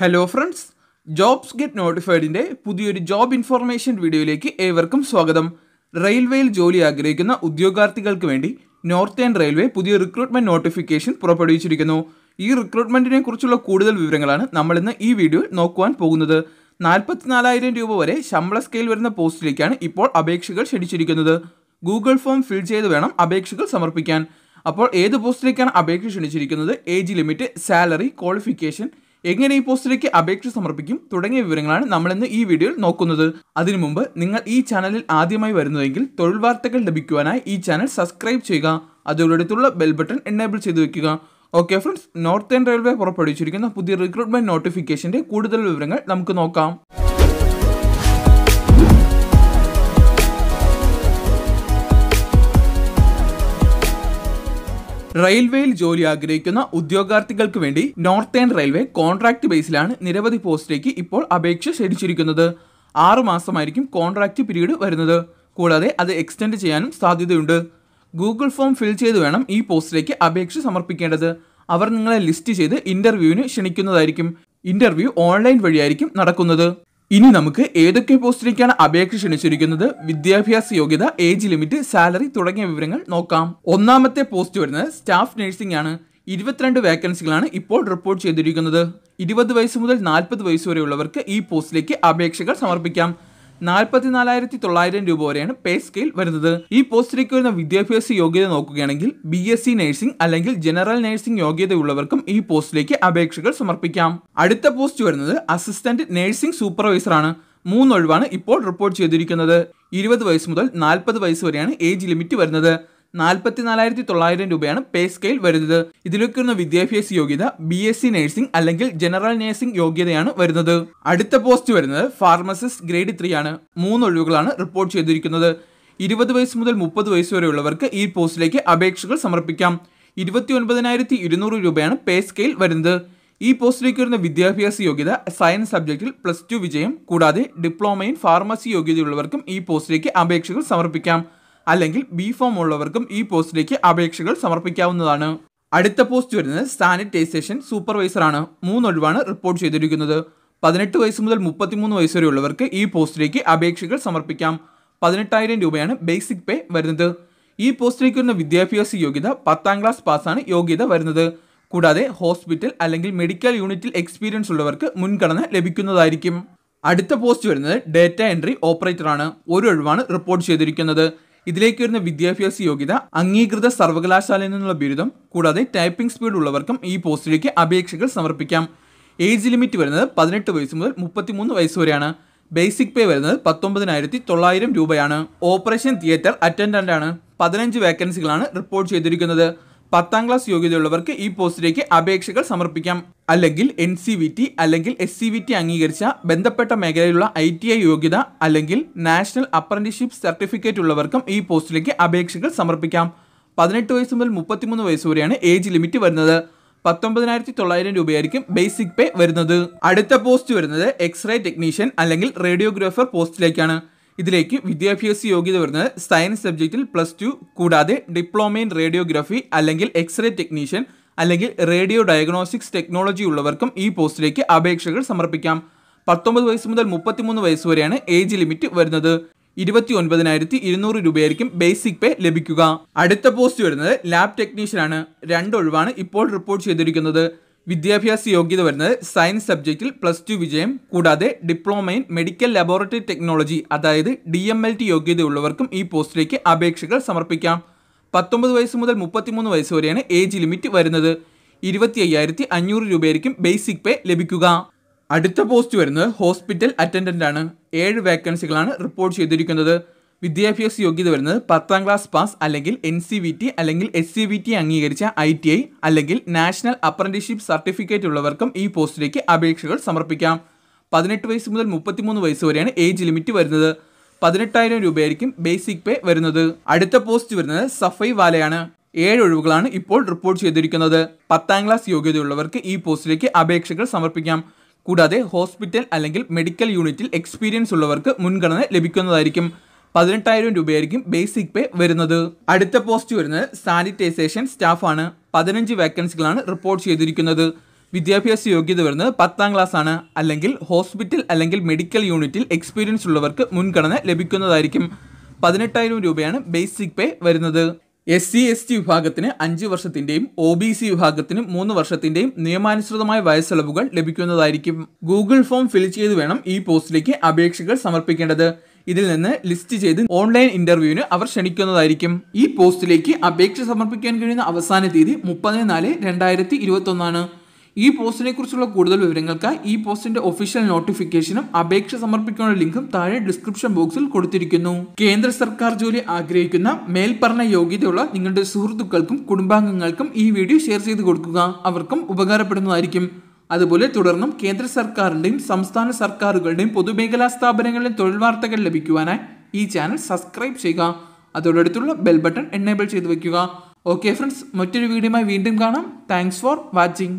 hello friends jobs get നോട്ടിഫൈഡിൻ്റെ പുതിയൊരു job information വീഡിയോയിലേക്ക് ഏവർക്കും സ്വാഗതം റെയിൽവേയിൽ ജോലി ആഗ്രഹിക്കുന്ന ഉദ്യോഗാർത്ഥികൾക്ക് വേണ്ടി നോർത്തേൺ റെയിൽവേ പുതിയ റിക്രൂട്ട്മെന്റ് നോട്ടിഫിക്കേഷൻ പുറപ്പെടുവിച്ചിരിക്കുന്നു ഈ റിക്രൂട്ട്മെന്റിനെ കുറിച്ചുള്ള കൂടുതൽ വിവരങ്ങളാണ് നമ്മൾ ഇന്ന് ഈ വീഡിയോയിൽ നോക്കുവാൻ പോകുന്നത് നാൽപ്പത്തിനാലായിരം രൂപ വരെ ശമ്പള സ്കെയിൽ വരുന്ന പോസ്റ്റിലേക്കാണ് ഇപ്പോൾ അപേക്ഷകൾ ക്ഷണിച്ചിരിക്കുന്നത് ഗൂഗിൾ ഫോം ഫിൽ ചെയ്ത് വേണം അപേക്ഷകൾ സമർപ്പിക്കാൻ അപ്പോൾ ഏത് പോസ്റ്റിലേക്കാണ് അപേക്ഷ ക്ഷണിച്ചിരിക്കുന്നത് ഏജ് ലിമിറ്റ് സാലറി ക്വാളിഫിക്കേഷൻ എങ്ങനെ ഈ പോസ്റ്റിലേക്ക് അപേക്ഷ സമർപ്പിക്കും തുടങ്ങിയ വിവരങ്ങളാണ് നമ്മളിന്ന് ഈ വീഡിയോയിൽ നോക്കുന്നത് അതിനു മുമ്പ് നിങ്ങൾ ഈ ചാനലിൽ ആദ്യമായി വരുന്നുവെങ്കിൽ തൊഴിൽ വാർത്തകൾ ലഭിക്കുവാനായി ഈ ചാനൽ സബ്സ്ക്രൈബ് ചെയ്യുക അതോടടുത്തുള്ള ബെൽ ബട്ടൺ എനേബിൾ ചെയ്തു വെക്കുക ഓക്കെ ഫ്രണ്ട്സ് നോർത്തേൺ റെയിൽവേ പുറപ്പെടുവിച്ചിരിക്കുന്ന പുതിയ റിക്രൂട്ട്മെന്റ് നോട്ടിഫിക്കേഷന്റെ കൂടുതൽ വിവരങ്ങൾ നമുക്ക് നോക്കാം റെയിൽവേയിൽ ജോലി ആഗ്രഹിക്കുന്ന ഉദ്യോഗാർത്ഥികൾക്ക് വേണ്ടി നോർത്തേൺ റെയിൽവേ കോൺട്രാക്ട് ബേസിലാണ് നിരവധി പോസ്റ്റിലേക്ക് ഇപ്പോൾ അപേക്ഷ ക്ഷണിച്ചിരിക്കുന്നത് ആറു മാസമായിരിക്കും കോൺട്രാക്ട് പീരീഡ് വരുന്നത് കൂടാതെ അത് എക്സ്റ്റെൻഡ് ചെയ്യാനും സാധ്യതയുണ്ട് ഗൂഗിൾ ഫോം ഫിൽ ചെയ്ത് വേണം ഈ പോസ്റ്റിലേക്ക് അപേക്ഷ സമർപ്പിക്കേണ്ടത് അവർ നിങ്ങളെ ലിസ്റ്റ് ചെയ്ത് ഇന്റർവ്യൂവിന് ക്ഷണിക്കുന്നതായിരിക്കും ഇന്റർവ്യൂ ഓൺലൈൻ വഴിയായിരിക്കും നടക്കുന്നത് ഇനി നമുക്ക് ഏതൊക്കെ പോസ്റ്റിലേക്കാണ് അപേക്ഷ ക്ഷണിച്ചിരിക്കുന്നത് വിദ്യാഭ്യാസ യോഗ്യത ഏജ് ലിമിറ്റ് സാലറി തുടങ്ങിയ വിവരങ്ങൾ നോക്കാം ഒന്നാമത്തെ പോസ്റ്റ് വരുന്നത് സ്റ്റാഫ് നഴ്സിംഗ് ആണ് ഇരുപത്തിരണ്ട് വേക്കൻസികളാണ് ഇപ്പോൾ റിപ്പോർട്ട് ചെയ്തിരിക്കുന്നത് ഇരുപത് വയസ്സ് മുതൽ നാൽപ്പത് വയസ്സ് വരെയുള്ളവർക്ക് ഈ പോസ്റ്റിലേക്ക് അപേക്ഷകൾ സമർപ്പിക്കാം നാൽപ്പത്തിനാലായിരത്തി തൊള്ളായിരം രൂപ വരെയാണ് പേ സ്കെയിൽ വരുന്നത് ഈ പോസ്റ്റിലേക്ക് വരുന്ന വിദ്യാഭ്യാസ യോഗ്യത നോക്കുകയാണെങ്കിൽ ബി എസ് സി നഴ്സിംഗ് അല്ലെങ്കിൽ ജനറൽ നഴ്സിംഗ് യോഗ്യതയുള്ളവർക്കും ഈ പോസ്റ്റിലേക്ക് അപേക്ഷകൾ സമർപ്പിക്കാം അടുത്ത പോസ്റ്റ് വരുന്നത് അസിസ്റ്റന്റ് നഴ്സിംഗ് സൂപ്പർവൈസർ ആണ് മൂന്നൊഴിവാണ് ഇപ്പോൾ റിപ്പോർട്ട് ചെയ്തിരിക്കുന്നത് ഇരുപത് വയസ്സ് മുതൽ നാൽപ്പത് വയസ്സ് വരെയാണ് ഏജ് ലിമിറ്റ് വരുന്നത് നാൽപ്പത്തി നാലായിരത്തി തൊള്ളായിരം രൂപയാണ് പേ സ്കെയിൽ വരുന്നത് ഇതിലേക്ക് വരുന്ന വിദ്യാഭ്യാസ യോഗ്യത ബി എസ് സി നഴ്സിംഗ് അല്ലെങ്കിൽ ജനറൽ നഴ്സിംഗ് യോഗ്യതയാണ് വരുന്നത് അടുത്ത പോസ്റ്റ് വരുന്നത് ഫാർമസിസ്റ്റ് ഗ്രേഡ് ത്രീ ആണ് മൂന്ന് ഒഴിവുകളാണ് റിപ്പോർട്ട് ചെയ്തിരിക്കുന്നത് ഇരുപത് വയസ്സ് മുതൽ മുപ്പത് വയസ്സ് വരെയുള്ളവർക്ക് ഈ പോസ്റ്റിലേക്ക് അപേക്ഷകൾ സമർപ്പിക്കാം ഇരുപത്തി ഒൻപതിനായിരത്തി ഇരുന്നൂറ് രൂപയാണ് പേ സ്കെയിൽ വരുന്നത് ഈ പോസ്റ്റിലേക്ക് വരുന്ന വിദ്യാഭ്യാസ യോഗ്യത സയൻസ് സബ്ജക്റ്റിൽ പ്ലസ് ടു വിജയം കൂടാതെ ഡിപ്ലോമ ഇൻ ഫാർമസി യോഗ്യതയുള്ളവർക്കും ഈ പോസ്റ്റിലേക്ക് അപേക്ഷകൾ സമർപ്പിക്കാം അല്ലെങ്കിൽ ബി ഫോം ഉള്ളവർക്കും ഈ പോസ്റ്റിലേക്ക് അപേക്ഷകൾ സമർപ്പിക്കാവുന്നതാണ് അടുത്ത പോസ്റ്റ് വരുന്നത് സാനിറ്റൈസേഷൻ സൂപ്പർവൈസറാണ് മൂന്നൊഴിവാണ് റിപ്പോർട്ട് ചെയ്തിരിക്കുന്നത് പതിനെട്ട് വയസ്സ് മുതൽ മുപ്പത്തിമൂന്ന് വയസ്സ് വരെയുള്ളവർക്ക് ഈ പോസ്റ്റിലേക്ക് അപേക്ഷകൾ സമർപ്പിക്കാം പതിനെട്ടായിരം രൂപയാണ് ബേസിക് പേ വരുന്നത് ഈ പോസ്റ്റിലേക്ക് വരുന്ന വിദ്യാഭ്യാസ യോഗ്യത പത്താം ക്ലാസ് പാസ്സാണ് യോഗ്യത വരുന്നത് കൂടാതെ ഹോസ്പിറ്റൽ അല്ലെങ്കിൽ മെഡിക്കൽ യൂണിറ്റിൽ എക്സ്പീരിയൻസ് ഉള്ളവർക്ക് മുൻഗണന ലഭിക്കുന്നതായിരിക്കും അടുത്ത പോസ്റ്റ് വരുന്നത് ഡേറ്റ എൻട്രി ഓപ്പറേറ്ററാണ് ഒരു ഒഴിവാണ് റിപ്പോർട്ട് ചെയ്തിരിക്കുന്നത് ഇതിലേക്ക് വരുന്ന വിദ്യാഭ്യാസ യോഗ്യത അംഗീകൃത സർവകലാശാലയിൽ നിന്നുള്ള ബിരുദം കൂടാതെ ടൈപ്പിംഗ് സ്പീഡ് ഉള്ളവർക്കും ഈ പോസ്റ്റിലേക്ക് അപേക്ഷകൾ സമർപ്പിക്കാം ഏജ് ലിമിറ്റ് വരുന്നത് പതിനെട്ട് വയസ്സ് മുതൽ മുപ്പത്തിമൂന്ന് വയസ്സ് വരെയാണ് ബേസിക് പേ വരുന്നത് പത്തൊമ്പതിനായിരത്തി തൊള്ളായിരം രൂപയാണ് ഓപ്പറേഷൻ തിയേറ്റർ അറ്റൻഡൻ്റ് ആണ് പതിനഞ്ച് വേക്കൻസികളാണ് റിപ്പോർട്ട് ചെയ്തിരിക്കുന്നത് പത്താം ക്ലാസ് യോഗ്യതയുള്ളവർക്ക് ഈ പോസ്റ്റിലേക്ക് അപേക്ഷകൾ സമർപ്പിക്കാം അല്ലെങ്കിൽ എൻ സി വി ടി അല്ലെങ്കിൽ എസ് സി വി ടി അംഗീകരിച്ച ബന്ധപ്പെട്ട മേഖലയിലുള്ള ഐ ടി ഐ യോഗ്യത അല്ലെങ്കിൽ നാഷണൽ അപ്രന്റീസ്ഷിപ്പ് സർട്ടിഫിക്കറ്റ് ഉള്ളവർക്കും ഈ പോസ്റ്റിലേക്ക് അപേക്ഷകൾ സമർപ്പിക്കാം പതിനെട്ട് വയസ്സ് മുതൽ മുപ്പത്തിമൂന്ന് വയസ്സ് വരെയാണ് ഏജ് ലിമിറ്റ് വരുന്നത് പത്തൊമ്പതിനായിരത്തി തൊള്ളായിരം രൂപയായിരിക്കും ബേസിക് പേ വരുന്നത് അടുത്ത പോസ്റ്റ് വരുന്നത് എക്സ്റേ ടെക്നീഷ്യൻ അല്ലെങ്കിൽ റേഡിയോഗ്രാഫർ പോസ്റ്റിലേക്കാണ് ഇതിലേക്ക് വിദ്യാഭ്യാസ യോഗ്യത വരുന്നത് സയൻസ് സബ്ജക്റ്റിൽ പ്ലസ് ടു കൂടാതെ ഡിപ്ലോമ ഇൻ റേഡിയോഗ്രാഫി അല്ലെങ്കിൽ എക്സ്റേ ടെക്നീഷ്യൻ അല്ലെങ്കിൽ റേഡിയോ ഡയഗ്നോസ്റ്റിക്സ് ടെക്നോളജി ഉള്ളവർക്കും ഈ പോസ്റ്റിലേക്ക് അപേക്ഷകൾ സമർപ്പിക്കാം പത്തൊമ്പത് വയസ്സ് മുതൽ മുപ്പത്തിമൂന്ന് വയസ്സ് വരെയാണ് ഏജ് ലിമിറ്റ് വരുന്നത് ഇരുപത്തി ഒൻപതിനായിരത്തി ഇരുന്നൂറ് രൂപയായിരിക്കും ബേസിക് പേ ലഭിക്കുക അടുത്ത പോസ്റ്റ് വരുന്നത് ലാബ് ടെക്നീഷ്യനാണ് രണ്ടൊഴിവാണ് ഇപ്പോൾ റിപ്പോർട്ട് ചെയ്തിരിക്കുന്നത് വിദ്യാഭ്യാസ യോഗ്യത വരുന്നത് സയൻസ് സബ്ജക്റ്റിൽ പ്ലസ് ടു വിജയം കൂടാതെ diploma in medical laboratory technology അതായത് ഡി എം എൽ ടി യോഗ്യതയുള്ളവർക്കും ഈ പോസ്റ്റിലേക്ക് അപേക്ഷകൾ സമർപ്പിക്കാം പത്തൊമ്പത് വയസ്സ് മുതൽ മുപ്പത്തിമൂന്ന് വയസ്സ് വരെയാണ് ഏജ് ലിമിറ്റ് വരുന്നത് ഇരുപത്തി അയ്യായിരത്തി അഞ്ഞൂറ് രൂപയായിരിക്കും ബേസിക് പേ ലഭിക്കുക അടുത്ത പോസ്റ്റ് വരുന്നത് ഹോസ്പിറ്റൽ അറ്റൻഡൻ്റ് ആണ് ഏഴ് വേക്കൻസികളാണ് റിപ്പോർട്ട് ചെയ്തിരിക്കുന്നത് വിദ്യാഭ്യാസ യോഗ്യത വരുന്നത് പത്താം ക്ലാസ് പാസ് അല്ലെങ്കിൽ എൻ സി വി ടി അല്ലെങ്കിൽ എസ് സി വി ടി അംഗീകരിച്ച ഐ ടി ഐ അല്ലെങ്കിൽ നാഷണൽ അപ്രന്റീസ്ഷിപ്പ് സർട്ടിഫിക്കറ്റ് ഉള്ളവർക്കും ഈ പോസ്റ്റിലേക്ക് അപേക്ഷകൾ സമർപ്പിക്കാം പതിനെട്ട് വയസ്സ് മുതൽ മുപ്പത്തിമൂന്ന് വയസ്സ് വരെയാണ് ഏജ് ലിമിറ്റ് വരുന്നത് പതിനെട്ടായിരം രൂപയായിരിക്കും ബേസിക് പേ വരുന്നത് അടുത്ത പോസ്റ്റ് വരുന്നത് സഫൈ വാലയാണ് ഏഴ് ഒഴിവുകളാണ് ഇപ്പോൾ റിപ്പോർട്ട് ചെയ്തിരിക്കുന്നത് പത്താം ക്ലാസ് യോഗ്യതയുള്ളവർക്ക് ഈ പോസ്റ്റിലേക്ക് അപേക്ഷകൾ സമർപ്പിക്കാം കൂടാതെ ഹോസ്പിറ്റൽ അല്ലെങ്കിൽ മെഡിക്കൽ യൂണിറ്റിൽ എക്സ്പീരിയൻസ് ഉള്ളവർക്ക് മുൻഗണന ലഭിക്കുന്നതായിരിക്കും പതിനെട്ടായിരം രൂപയായിരിക്കും ബേസിക് പേ വരുന്നത് അടുത്ത പോസ്റ്റ് വരുന്നത് സാനിറ്റൈസേഷൻ സ്റ്റാഫാണ് പതിനഞ്ച് വേക്കൻസികളാണ് റിപ്പോർട്ട് ചെയ്തിരിക്കുന്നത് വിദ്യാഭ്യാസ യോഗ്യത വരുന്നത് പത്താം ക്ലാസ് ആണ് അല്ലെങ്കിൽ ഹോസ്പിറ്റൽ അല്ലെങ്കിൽ മെഡിക്കൽ യൂണിറ്റിൽ എക്സ്പീരിയൻസ് ഉള്ളവർക്ക് മുൻഗണന ലഭിക്കുന്നതായിരിക്കും പതിനെട്ടായിരം രൂപയാണ് ബേസിക് പേ വരുന്നത് എസ് സി എസ് ടി വിഭാഗത്തിന് അഞ്ച് വർഷത്തിന്റെയും ഒ ബി സി വിഭാഗത്തിന് മൂന്ന് വർഷത്തിന്റെയും നിയമാനുസൃതമായ വയസ്സിളവുകൾ ലഭിക്കുന്നതായിരിക്കും ഗൂഗിൾ ഫോം ഫിൽ ചെയ്ത് വേണം ഈ പോസ്റ്റിലേക്ക് അപേക്ഷകൾ സമർപ്പിക്കേണ്ടത് ഇതിൽ നിന്ന് ലിസ്റ്റ് ചെയ്ത് ഓൺലൈൻ ഇന്റർവ്യൂവിന് അവർ ക്ഷണിക്കുന്നതായിരിക്കും ഈ പോസ്റ്റിലേക്ക് അപേക്ഷ സമർപ്പിക്കാൻ കഴിയുന്ന അവസാന തീയതി മുപ്പത് നാല് രണ്ടായിരത്തി ഒന്നാണ് ഈ പോസ്റ്റിനെ കുറിച്ചുള്ള കൂടുതൽ വിവരങ്ങൾക്ക് ഈ പോസ്റ്റിന്റെ ഒഫീഷ്യൽ നോട്ടിഫിക്കേഷനും അപേക്ഷ സമർപ്പിക്കാനുള്ള ലിങ്കും താഴെ ഡിസ്ക്രിപ്ഷൻ ബോക്സിൽ കൊടുത്തിരിക്കുന്നു കേന്ദ്ര സർക്കാർ ജോലി ആഗ്രഹിക്കുന്ന മേൽപ്പറഞ്ഞ യോഗ്യതയുള്ള നിങ്ങളുടെ സുഹൃത്തുക്കൾക്കും കുടുംബാംഗങ്ങൾക്കും ഈ വീഡിയോ ഷെയർ ചെയ്ത് കൊടുക്കുക അവർക്കും ഉപകാരപ്പെടുന്നതായിരിക്കും അതുപോലെ തുടർന്നും കേന്ദ്ര സർക്കാരിൻ്റെയും സംസ്ഥാന സർക്കാരുകളുടെയും പൊതുമേഖലാ സ്ഥാപനങ്ങളിലെയും തൊഴിൽ വാർത്തകൾ ലഭിക്കുവാനായി ഈ ചാനൽ സബ്സ്ക്രൈബ് ചെയ്യുക അതോടടുത്തുള്ള ബെൽ ബട്ടൺ എനേബിൾ ചെയ്ത് വയ്ക്കുക ഓക്കെ ഫ്രണ്ട്സ് മറ്റൊരു വീഡിയോയുമായി വീണ്ടും കാണാം താങ്ക്സ് ഫോർ വാച്ചിങ്